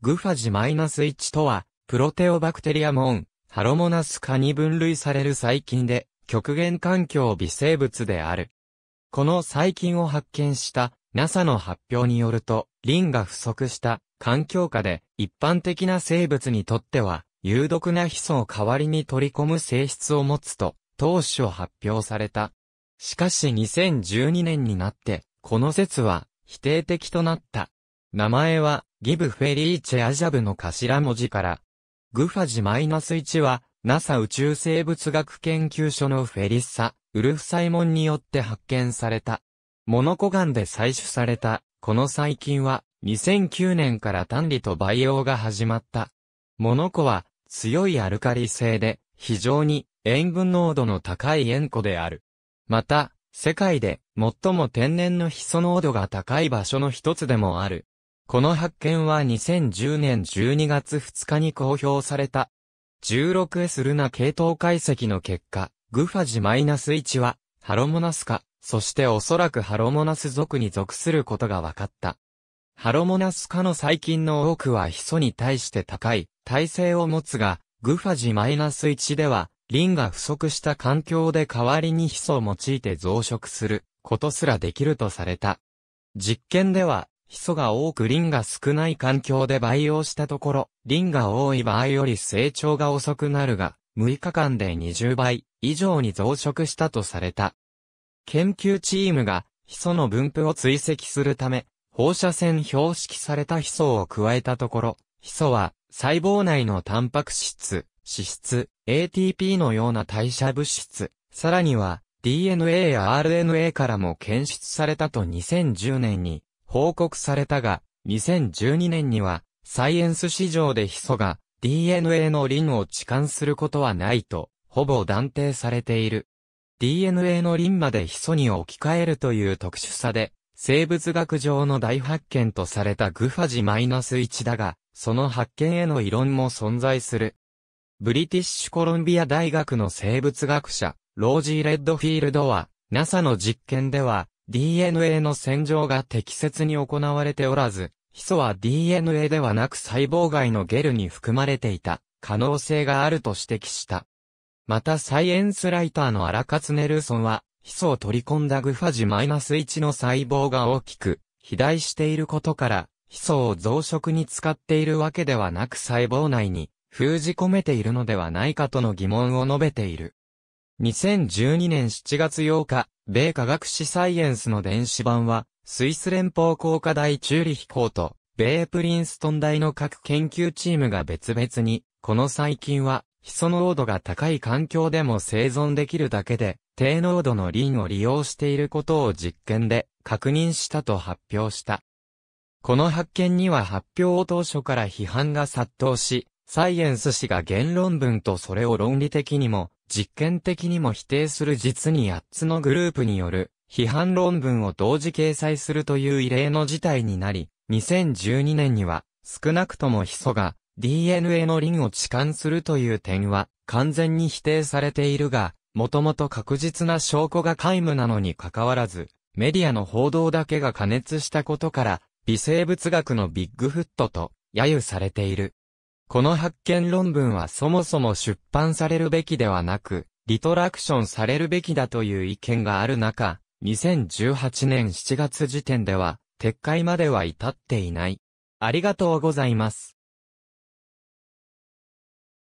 グファジ -1 とは、プロテオバクテリアモン、ハロモナス科に分類される細菌で、極限環境微生物である。この細菌を発見した NASA の発表によると、リンが不足した環境下で一般的な生物にとっては、有毒なヒ素を代わりに取り込む性質を持つと、当初発表された。しかし2012年になって、この説は否定的となった。名前は、ギブフェリーチェアジャブの頭文字から。グファジ -1 は、NASA 宇宙生物学研究所のフェリッサ、ウルフサイモンによって発見された。モノコガンで採取された、この細菌は、2009年から単理と培養が始まった。モノコは、強いアルカリ性で、非常に塩分濃度の高い塩湖である。また、世界で最も天然のヒ素濃度が高い場所の一つでもある。この発見は2010年12月2日に公表された。16S ルナ系統解析の結果、グファジマイナス -1 は、ハロモナス科、そしておそらくハロモナス族に属することが分かった。ハロモナス科の細菌の多くはヒ素に対して高い耐性を持つが、グファジマイナス -1 では、リンが不足した環境で代わりにヒ素を用いて増殖することすらできるとされた。実験では、ヒ素が多くリンが少ない環境で培養したところ、リンが多い場合より成長が遅くなるが、6日間で20倍以上に増殖したとされた。研究チームが、ヒ素の分布を追跡するため、放射線標識されたヒ素を加えたところ、ヒ素は細胞内のタンパク質、脂質、ATP のような代謝物質、さらには DNA や RNA からも検出されたと2010年に報告されたが、2012年には、サイエンス市場でヒ素が DNA のリンを置換することはないと、ほぼ断定されている。DNA のリンまでヒ素に置き換えるという特殊さで、生物学上の大発見とされたグファジマイナス -1 だが、その発見への異論も存在する。ブリティッシュコロンビア大学の生物学者、ロージー・レッドフィールドは、NASA の実験では、DNA の洗浄が適切に行われておらず、ヒ素は DNA ではなく細胞外のゲルに含まれていた可能性があると指摘した。またサイエンスライターのアラカツネルーソンは、ヒ素を取り込んだグファジマイナス -1 の細胞が大きく、肥大していることから、ヒ素を増殖に使っているわけではなく細胞内に封じ込めているのではないかとの疑問を述べている。2012年7月8日、米科学史サイエンスの電子版は、スイス連邦工科大チューリヒ校と、米プリンストン大の各研究チームが別々に、この細菌は、ヒ素濃度が高い環境でも生存できるだけで、低濃度のリンを利用していることを実験で確認したと発表した。この発見には発表当初から批判が殺到し、サイエンス誌が言論文とそれを論理的にも実験的にも否定する実に8つのグループによる批判論文を同時掲載するという異例の事態になり、2012年には少なくともヒ素が DNA の輪を置換するという点は完全に否定されているが、もともと確実な証拠が皆無なのにかかわらず、メディアの報道だけが加熱したことから、微生物学のビッグフットと揶揄されている。この発見論文はそもそも出版されるべきではなく、リトラクションされるべきだという意見がある中、2018年7月時点では、撤回までは至っていない。ありがとうございます。